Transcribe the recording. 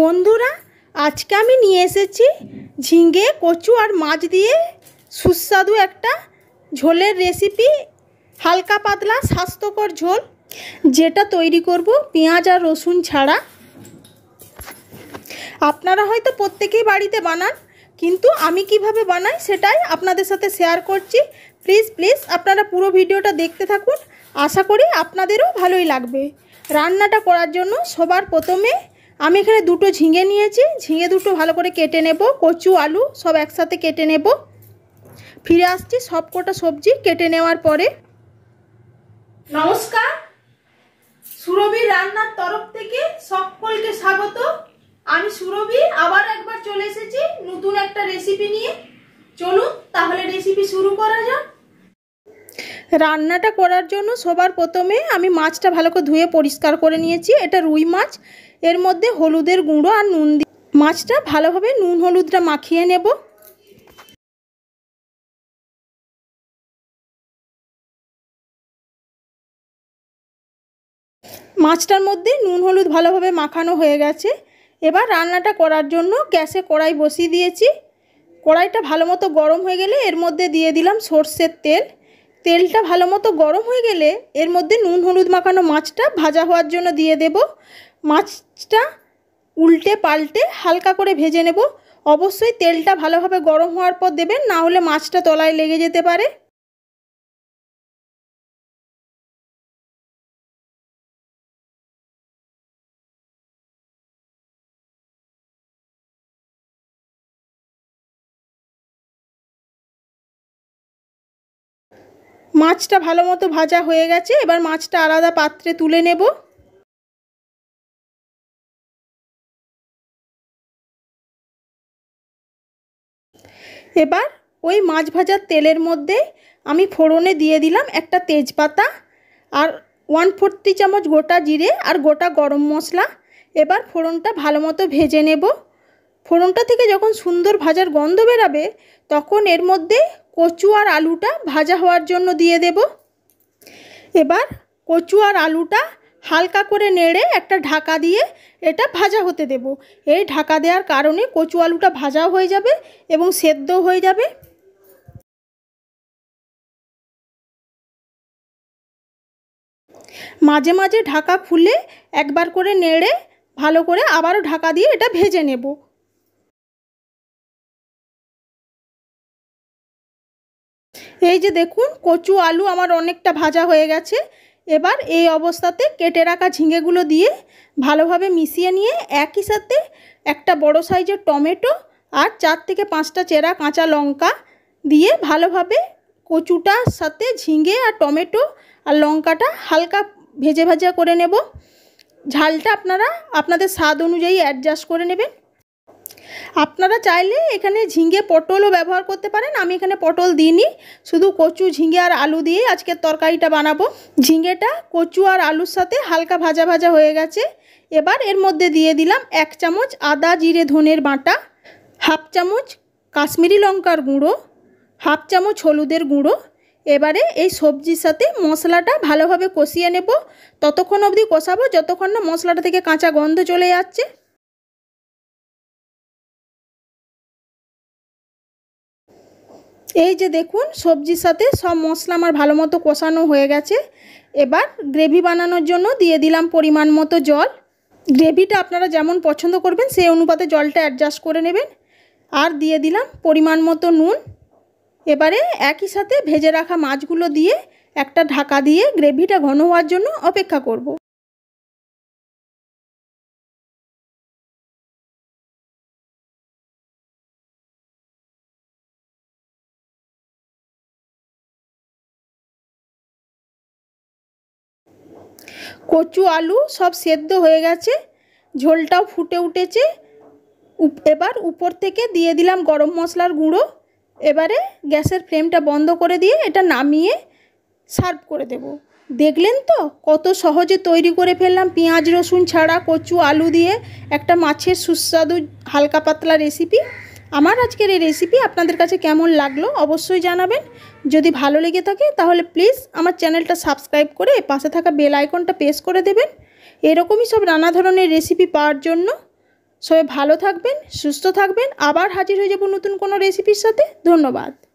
বন্ধুরা আজকে আমি নিয়ে এসেছি ঝিঙে কচু আর মাছ দিয়ে সুস্বাদু একটা ঝোলের রেসিপি হালকা পাতলা স্বাস্থ্যকর ঝোল যেটা তৈরি করব পেঁয়াজ আর রসুন ছাড়া আপনারা হয়তো প্রত্যেকেই বাড়িতে বানান কিন্তু আমি কিভাবে বানাই সেটাই আপনাদের সাথে শেয়ার করছি প্লিজ প্লিজ আপনারা পুরো ভিডিওটা দেখতে থাকুন আশা করি আপনাদেরও ভালোই লাগবে রান্নাটা করার জন্য সবার প্রথমে আমি এখানে দুটো ঝিঙে নিয়েছি ঝিঙে দুটো ভালো করে কেটে নেব কচু আলু সব একসাথে কেটে নেব ফিরে আসছি সব কটা সবজি কেটে নেওয়ার পরে নমস্কার সুরভি রান্নার তরফ থেকে সকলকে স্বাগত আমি সুরভি আবার একবার চলে এসেছি নতুন একটা রেসিপি নিয়ে চলুন তাহলে রেসিপি শুরু করা যাক রান্নাটা করার জন্য সবার প্রথমে আমি মাছটা ভালো করে ধুয়ে পরিষ্কার করে নিয়েছি এটা রুই মাছ এর মধ্যে হলুদের গুঁড়ো আর নুন দিয়ে মাছটা ভালোভাবে নুন হলুদটা মাখিয়ে নেব মাছটার মধ্যে নুন হলুদ ভালোভাবে মাখানো হয়ে গেছে এবার রান্নাটা করার জন্য গ্যাসে কড়াই বসিয়ে দিয়েছি কড়াইটা ভালো মতো গরম হয়ে গেলে এর মধ্যে দিয়ে দিলাম সর্ষের তেল তেলটা ভালো মতো গরম হয়ে গেলে এর মধ্যে নুন হলুদ মাখানো মাছটা ভাজা হওয়ার জন্য দিয়ে দেব মাছটা উল্টে পাল্টে হালকা করে ভেজে নেব অবশ্যই তেলটা ভালোভাবে গরম হওয়ার পর দেবেন না হলে মাছটা তলায় লেগে যেতে পারে মাছটা ভালো মতো ভাজা হয়ে গেছে এবার মাছটা আলাদা পাত্রে তুলে নেব এবার ওই মাছ ভাজার তেলের মধ্যে আমি ফোড়নে দিয়ে দিলাম একটা তেজপাতা আর ওয়ান ফোর্টি চামচ গোটা জিরে আর গোটা গরম মশলা এবার ফোড়নটা ভালো মতো ভেজে নেব ফোড়নটা থেকে যখন সুন্দর ভাজার গন্ধ বেরাবে তখন এর মধ্যে কচু আর আলুটা ভাজা হওয়ার জন্য দিয়ে দেব এবার কচু আর আলুটা হালকা করে নেড়ে একটা ঢাকা দিয়ে এটা ভাজা হতে দেব এই ঢাকা দেওয়ার কারণে কচু আলুটা ভাজাও হয়ে যাবে এবং সেদ্ধও হয়ে যাবে মাঝে মাঝে ঢাকা খুলে একবার করে নেড়ে ভালো করে আবারও ঢাকা দিয়ে এটা ভেজে নেবো এই যে দেখুন কচু আলু আমার অনেকটা ভাজা হয়ে গেছে এবার এই অবস্থাতে কেটে রাখা ঝিঙেগুলো দিয়ে ভালোভাবে মিশিয়ে নিয়ে একই সাথে একটা বড় সাইজের টমেটো আর চার থেকে পাঁচটা চেরা কাঁচা লঙ্কা দিয়ে ভালোভাবে কচুটার সাথে ঝিঙে আর টমেটো আর লঙ্কাটা হালকা ভেজে ভাজা করে নেব ঝালটা আপনারা আপনাদের স্বাদ অনুযায়ী অ্যাডজাস্ট করে নেবেন আপনারা চাইলে এখানে ঝিঙে পটলও ব্যবহার করতে পারেন আমি এখানে পটল দিইনি শুধু কচু ঝিঙে আর আলু দিয়ে আজকের তরকারিটা বানাবো ঝিঙেটা কচু আর আলুর সাথে হালকা ভাজা ভাজা হয়ে গেছে এবার এর মধ্যে দিয়ে দিলাম এক চামচ আদা জিরে ধনের বাটা হাফ চামচ কাশ্মীরি লঙ্কার গুঁড়ো হাফ চামচ হলুদের গুঁড়ো এবারে এই সবজির সাথে মশলাটা ভালোভাবে কষিয়ে নেব ততক্ষণ অবধি কষাবো যতক্ষণ না মশলাটা থেকে কাঁচা গন্ধ চলে যাচ্ছে এই যে দেখুন সবজির সাথে সব মশলা আমার ভালো মতো কষানো হয়ে গেছে এবার গ্রেভি বানানোর জন্য দিয়ে দিলাম পরিমাণ মতো জল গ্রেভিটা আপনারা যেমন পছন্দ করবেন সেই অনুপাতে জলটা অ্যাডজাস্ট করে নেবেন আর দিয়ে দিলাম পরিমাণ মতো নুন এবারে একই সাথে ভেজে রাখা মাছগুলো দিয়ে একটা ঢাকা দিয়ে গ্রেভিটা ঘন হওয়ার জন্য অপেক্ষা করব। কচু আলু সব সেদ্ধ হয়ে গেছে ঝোলটাও ফুটে উঠেছে এবার উপর থেকে দিয়ে দিলাম গরম মশলার গুঁড়ো এবারে গ্যাসের ফ্লেমটা বন্ধ করে দিয়ে এটা নামিয়ে সার্ভ করে দেব দেখলেন তো কত সহজে তৈরি করে ফেললাম পেঁয়াজ রসুন ছাড়া কচু আলু দিয়ে একটা মাছের সুস্বাদু হালকা পাতলা রেসিপি আমার আজকের এই রেসিপি আপনাদের কাছে কেমন লাগলো অবশ্যই জানাবেন যদি ভালো লেগে থাকে তাহলে প্লিজ আমার চ্যানেলটা সাবস্ক্রাইব করে পাশে থাকা বেল আইকনটা প্রেস করে দেবেন এরকমই সব নানা ধরনের রেসিপি পাওয়ার জন্য সবাই ভালো থাকবেন সুস্থ থাকবেন আবার হাজির হয়ে যাব নতুন কোনো রেসিপির সাথে ধন্যবাদ